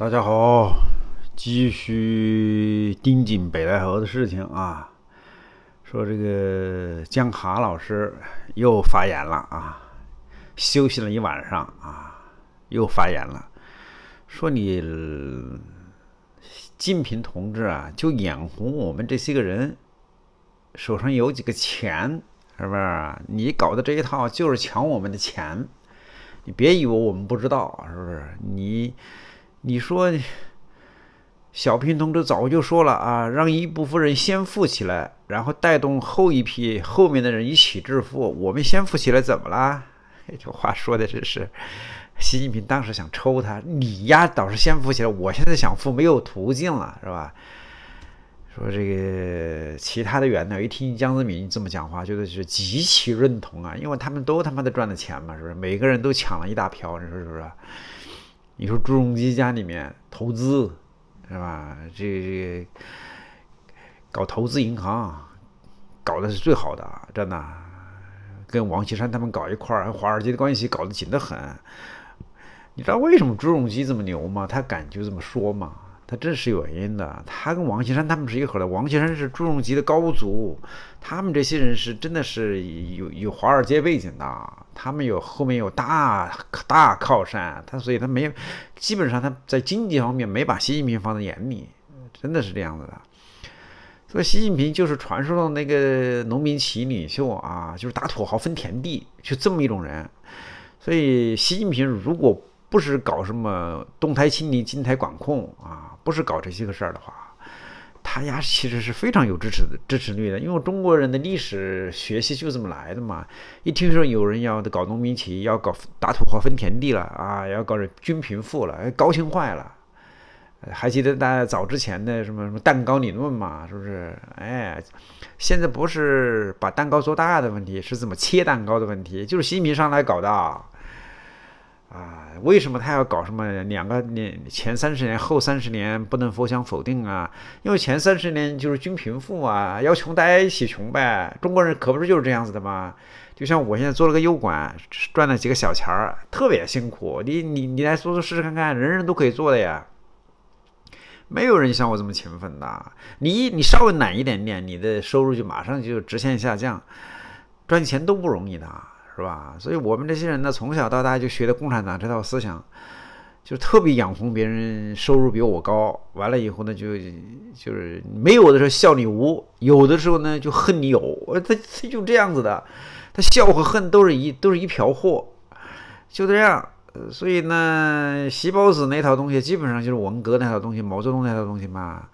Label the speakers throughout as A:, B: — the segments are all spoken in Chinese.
A: 大家好，继续盯紧北戴河的事情啊。说这个江卡老师又发言了啊，休息了一晚上啊，又发言了。说你金平同志啊，就眼红我们这些个人手上有几个钱，是不是？你搞的这一套就是抢我们的钱，你别以为我们不知道，是不是？你。你说，小平同志早就说了啊，让一部分人先富起来，然后带动后一批后面的人一起致富。我们先富起来怎么啦？这话说的真是，习近平当时想抽他，你呀倒是先富起来，我现在想富没有途径了，是吧？说这个其他的元呢，一听江泽民这么讲话，觉得是极其认同啊，因为他们都他妈的赚了钱嘛，是不是？每个人都抢了一大票，你说是不是？你说朱镕基家里面投资是吧？这这搞投资银行，搞的是最好的，真的。跟王岐山他们搞一块儿，华尔街的关系搞得紧得很。你知道为什么朱镕基这么牛吗？他敢就这么说嘛。他真是有原因的，他跟王岐山他们是一伙的。王岐山是朱镕基的高祖，他们这些人是真的是有有华尔街背景的，他们有后面有大大靠山，他所以他没，基本上他在经济方面没把习近平放在眼里，真的是这样子的。所以习近平就是传说中那个农民起义领袖啊，就是打土豪分田地就这么一种人。所以习近平如果。不是搞什么动态清理、静态管控啊，不是搞这些个事儿的话，他家其实是非常有支持的支持率的，因为中国人的历史学习就这么来的嘛。一听说有人要搞农民起义，要搞打土豪分田地了啊，要搞人均贫富了，高兴坏了。还记得大家早之前的什么什么蛋糕理论嘛？是不是？哎，现在不是把蛋糕做大的问题，是怎么切蛋糕的问题，就是习近平来搞的。啊，为什么他要搞什么两个？你前三十年、后三十年不能互想否定啊？因为前三十年就是均贫富啊，要穷大家一起穷呗。中国人可不是就是这样子的吗？就像我现在做了个油管，赚了几个小钱儿，特别辛苦。你你你来说说试试看看，人人都可以做的呀。没有人像我这么勤奋的。你你稍微懒一点点，你的收入就马上就直线下降，赚钱都不容易的。是吧？所以我们这些人呢，从小到大就学的共产党这套思想，就特别养红别人，收入比我高。完了以后呢，就就是没有的时候笑你无，有的时候呢就恨你有。他他就这样子的，他笑和恨都是一都是一瓢货，就这样。所以呢，习包子那套东西基本上就是文革那套东西、毛泽东那套东西嘛，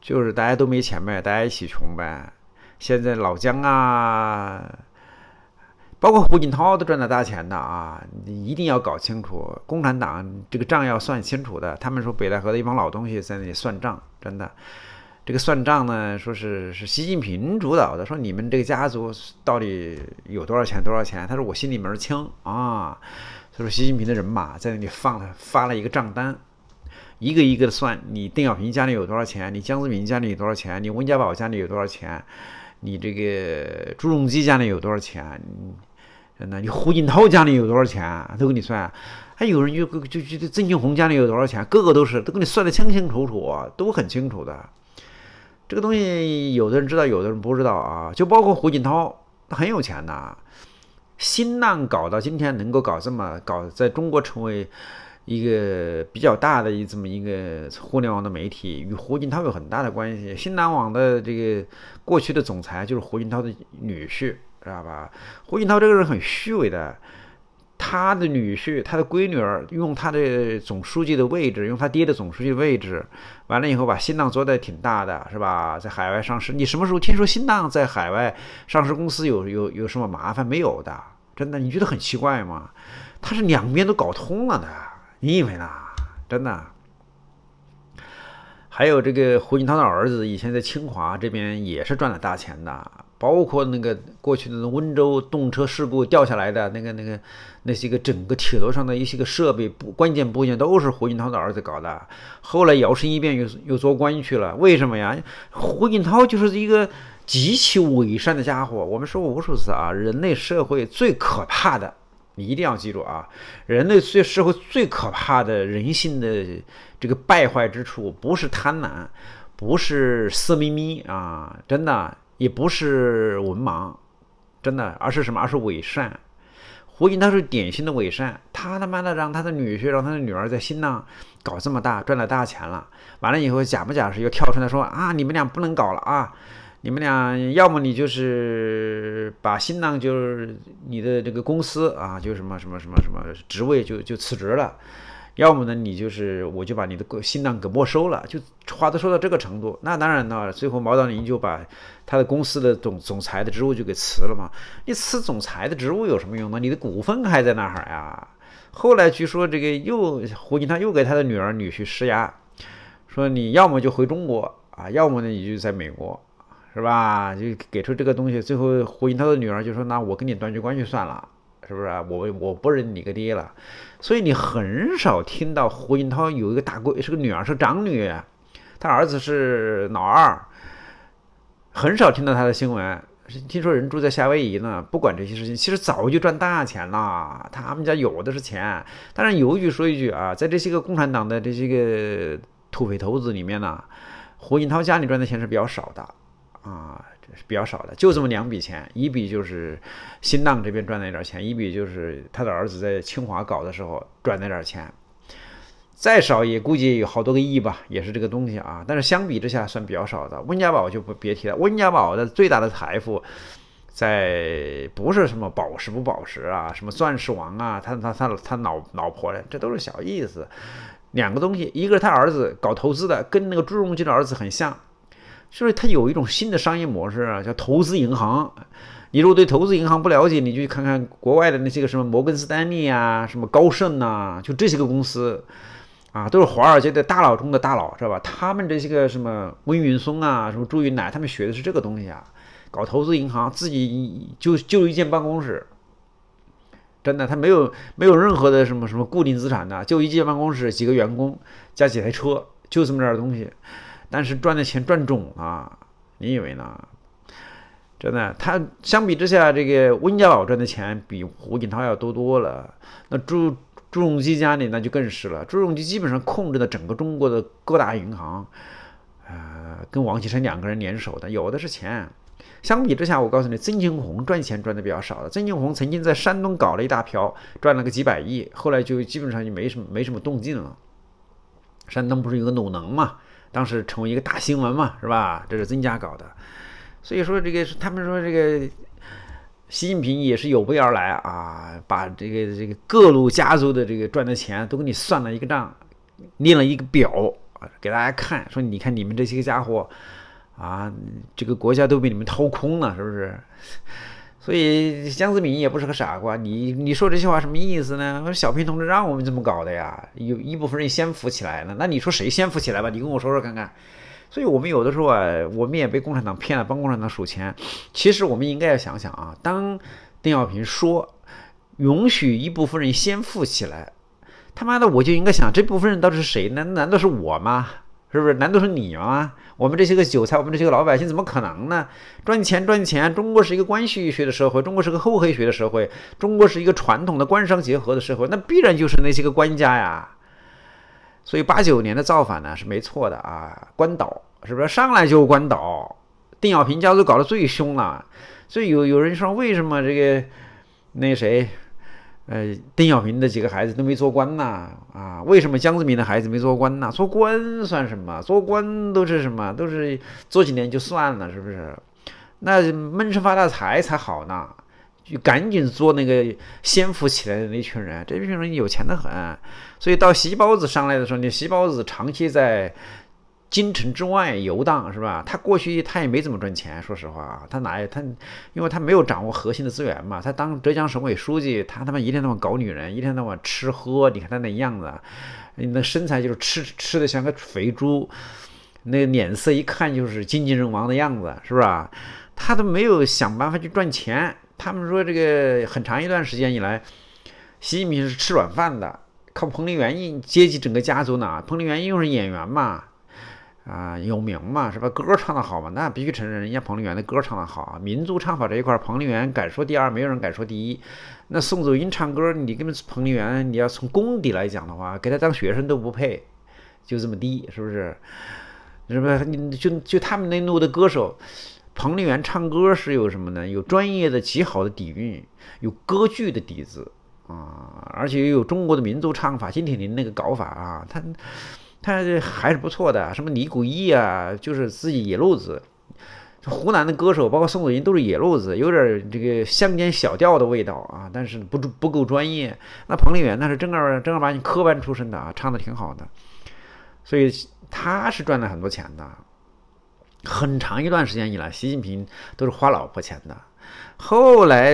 A: 就是大家都没钱呗，大家一起穷呗。现在老姜啊。包括胡锦涛都赚到大钱的啊！你一定要搞清楚，共产党这个账要算清楚的。他们说北戴河的一帮老东西在那里算账，真的。这个算账呢，说是是习近平主导的。说你们这个家族到底有多少钱？多少钱？他说我心里门清啊。他说习近平的人马在那里放了发了一个账单，一个一个的算你邓小平家里有多少钱？你江泽民家里有多少钱？你温家宝家里有多少钱？你这个朱镕基家里有多少钱？那你胡锦涛家里有多少钱，都给你算；还有人就就就曾庆红家里有多少钱，个个都是都给你算的清清楚楚，都很清楚的。这个东西，有的人知道，有的人不知道啊。就包括胡锦涛，他很有钱呐。新浪搞到今天能够搞这么搞，在中国成为一个比较大的一这么一个互联网的媒体，与胡锦涛有很大的关系。新浪网的这个过去的总裁就是胡锦涛的女婿。知道吧？胡锦涛这个人很虚伪的，他的女婿，他的闺女儿，用他的总书记的位置，用他爹的总书记位置，完了以后把新浪做的挺大的，是吧？在海外上市，你什么时候听说新浪在海外上市公司有有有什么麻烦没有的？真的，你觉得很奇怪吗？他是两边都搞通了的，你以为呢？真的。还有这个胡锦涛的儿子，以前在清华这边也是赚了大钱的，包括那个过去的温州动车事故掉下来的那个那个那些个整个铁路上的一些个设备部关键部件都是胡锦涛的儿子搞的，后来摇身一变又又做官去了，为什么呀？胡锦涛就是一个极其伪善的家伙，我们说过无数次啊，人类社会最可怕的。你一定要记住啊！人类最社会最可怕的人性的这个败坏之处，不是贪婪，不是色眯眯啊，真的，也不是文盲，真的，而是什么？而是伪善。胡锦涛是典型的伪善，他他妈的让他的女婿，让他的女儿在新浪搞这么大，赚了大钱了，完了以后假不假是又跳出来说啊，你们俩不能搞了啊。你们俩要么你就是把新郎就是你的这个公司啊，就什么什么什么什么职位就就辞职了，要么呢你就是我就把你的新郎给没收了，就话都说到这个程度，那当然了，最后毛道林就把他的公司的总总裁的职务就给辞了嘛。你辞总裁的职务有什么用呢？你的股份还在那哈呀。后来据说这个又胡锦涛又给他的女儿女婿施压，说你要么就回中国啊，要么呢你就在美国。是吧？就给出这个东西，最后胡锦涛的女儿就说：“那我跟你断绝关系算了，是不是？我我不认你个爹了。”所以你很少听到胡锦涛有一个大哥，是个女儿，是长女，他儿子是老二，很少听到他的新闻。听说人住在夏威夷呢，不管这些事情，其实早就赚大钱了。他们家有的是钱。当然，有一句说一句啊，在这些个共产党的这些个土匪头子里面呢，胡锦涛家里赚的钱是比较少的。啊，这是比较少的，就这么两笔钱，一笔就是新浪这边赚那点钱，一笔就是他的儿子在清华搞的时候赚那点钱，再少也估计有好多个亿吧，也是这个东西啊。但是相比之下算比较少的。温家宝就不别提了，温家宝的最大的财富在不是什么宝石不宝石啊，什么钻石王啊，他他他他老老婆的，这都是小意思。两个东西，一个是他儿子搞投资的，跟那个朱镕基的儿子很像。是不是他有一种新的商业模式啊？叫投资银行。你如果对投资银行不了解，你就去看看国外的那些个什么摩根斯丹利啊、什么高盛啊，就这些个公司，啊，都是华尔街的大佬中的大佬，知道吧？他们这些个什么温云松啊、什么朱云来，他们学的是这个东西啊，搞投资银行，自己就就一间办公室，真的，他没有没有任何的什么什么固定资产的，就一间办公室，几个员工加几台车，就这么点东西。但是赚的钱赚肿啊，你以为呢？真的，他相比之下，这个温家宝赚的钱比胡锦涛要多多了。那朱朱镕基家里那就更是了，朱镕基基本上控制了整个中国的各大银行，呃，跟王岐山两个人联手的，有的是钱。相比之下，我告诉你，曾庆红赚钱赚的比较少的。曾庆红曾经在山东搞了一大票，赚了个几百亿，后来就基本上就没什么没什么动静了。山东不是有个鲁能嘛？当时成为一个大新闻嘛，是吧？这是增加搞的，所以说这个他们说这个习近平也是有备而来啊，把这个这个各路家族的这个赚的钱都给你算了一个账，列了一个表给大家看，说你看你们这些个家伙啊，这个国家都被你们掏空了，是不是？所以江泽民也不是个傻瓜，你你说这些话什么意思呢？小平同志让我们这么搞的呀？有一部分人先富起来了，那你说谁先富起来吧？你跟我说说看看。所以我们有的时候啊，我们也被共产党骗了，帮共产党数钱。其实我们应该要想想啊，当邓小平说允许一部分人先富起来，他妈的我就应该想这部分人到底是谁？难难道是我吗？是不是？难道是你吗？我们这些个韭菜，我们这些个老百姓，怎么可能呢？赚钱赚钱！中国是一个关系学的社会，中国是个厚黑学的社会，中国是一个传统的官商结合的社会，那必然就是那些个官家呀。所以八九年的造反呢是没错的啊，官倒是不是？上来就官倒，邓小平家族搞得最凶了。所以有有人说为什么这个那谁？呃，邓小平的几个孩子都没做官呐，啊，为什么江泽民的孩子没做官呐？做官算什么？做官都是什么？都是做几年就算了，是不是？那闷声发大财才好呢，就赶紧做那个先富起来的那群人，这群人有钱的很，所以到习包子上来的时候，你习包子长期在。京城之外游荡是吧？他过去他也没怎么赚钱，说实话啊，他哪他？因为他没有掌握核心的资源嘛。他当浙江省委书记，他他妈一天到晚搞女人，一天到晚吃喝。你看他那样子，那身材就是吃吃的像个肥猪，那脸色一看就是精尽人亡的样子，是不是？他都没有想办法去赚钱。他们说这个很长一段时间以来，习近平是吃软饭的，靠彭丽媛一接济整个家族呢。彭丽媛又是演员嘛。啊，有名嘛，是吧？歌唱得好嘛，那必须承认人家彭丽媛的歌唱得好。民族唱法这一块，彭丽媛敢说第二，没有人敢说第一。那宋祖英唱歌，你根本彭丽媛，你要从功底来讲的话，给她当学生都不配，就这么低，是不是？是不是？你就就他们那路的歌手，彭丽媛唱歌是有什么呢？有专业的极好的底蕴，有歌剧的底子啊，而且又有中国的民族唱法，金铁霖那个搞法啊，他。他这还是不错的，什么李谷一啊，就是自己野路子。湖南的歌手，包括宋祖英，都是野路子，有点这个乡间小调的味道啊。但是不不够专业。那彭丽媛那是正儿正儿八经科班出身的啊，唱的挺好的。所以他是赚了很多钱的。很长一段时间以来，习近平都是花老婆钱的。后来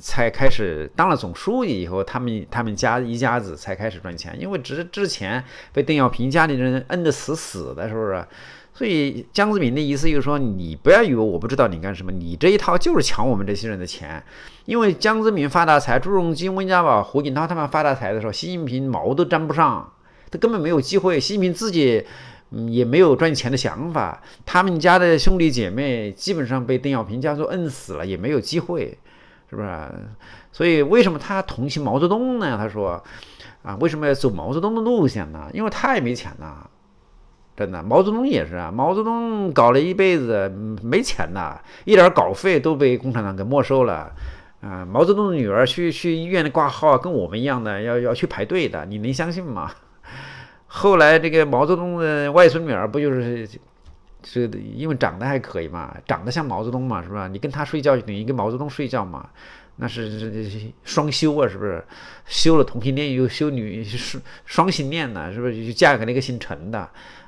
A: 才开始当了总书记以后，他们他们家一家子才开始赚钱，因为之之前被邓小平家里人摁得死死的，是不是？所以江泽民的意思就是说，你不要以为我不知道你干什么，你这一套就是抢我们这些人的钱。因为江泽民发大财，朱镕基、温家宝、胡锦涛他们发大财的时候，习近平毛都沾不上，他根本没有机会。习近平自己。也没有赚钱的想法，他们家的兄弟姐妹基本上被邓小平家族摁死了，也没有机会，是不是？所以为什么他同情毛泽东呢？他说，啊，为什么要走毛泽东的路线呢？因为太没钱了，真的。毛泽东也是啊，毛泽东搞了一辈子没钱呐，一点稿费都被共产党给没收了，啊，毛泽东的女儿去去医院的挂号，跟我们一样的，要要去排队的，你能相信吗？后来这个毛泽东的外孙女儿不就是，是因为长得还可以嘛，长得像毛泽东嘛，是吧？你跟他睡觉等于跟毛泽东睡觉嘛，那是双修啊，是不是？修了同性恋又修女双双性恋呢，是不是？就嫁给那个姓陈的，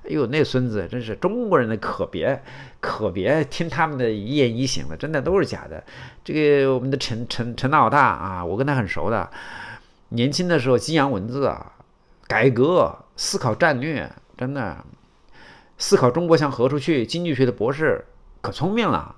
A: 哎呦，那孙子真是中国人的可别可别听他们的一言一行了，真的都是假的。这个我们的陈陈陈老大啊，我跟他很熟的，年轻的时候金扬文字啊改革。思考战略，真的，思考中国向何处去。经济学的博士可聪明了，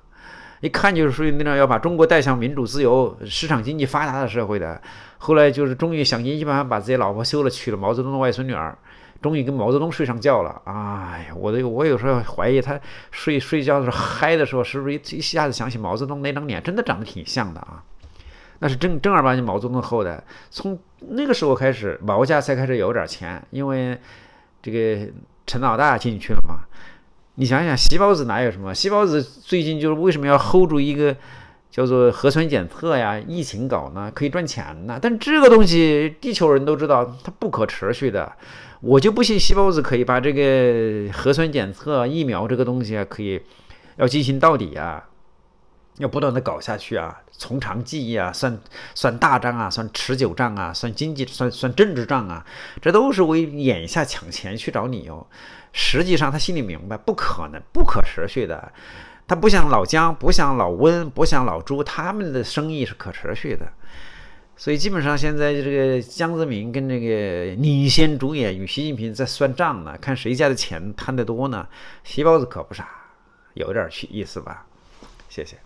A: 一看就是属于那种要把中国带向民主自由、市场经济发达的社会的。后来就是终于想尽一办法把自己老婆休了，娶了毛泽东的外孙女儿，终于跟毛泽东睡上觉了。哎呀，我这我有时候怀疑他睡睡觉的时候嗨的时候，是不是一一下子想起毛泽东那张脸，真的长得挺像的啊。那是正正儿八经毛泽东后的，从那个时候开始，毛家才开始有点钱，因为这个陈老大进去了嘛。你想想，细胞子哪有什么？细胞子最近就是为什么要 hold 住一个叫做核酸检测呀、疫情搞呢？可以赚钱呢。但这个东西，地球人都知道，它不可持续的。我就不信细胞子可以把这个核酸检测、疫苗这个东西啊，可以要进行到底啊。要不断的搞下去啊，从长计议啊，算算大账啊，算持久账啊，算经济算算政治账啊，这都是为眼下抢钱去找理由。实际上他心里明白，不可能，不可持续的。他不像老姜，不像老温，不像老朱，他们的生意是可持续的。所以基本上现在这个江泽民跟这个领先主演与习近平在算账呢，看谁家的钱贪得多呢？习包子可不傻，有点儿意思吧？谢谢。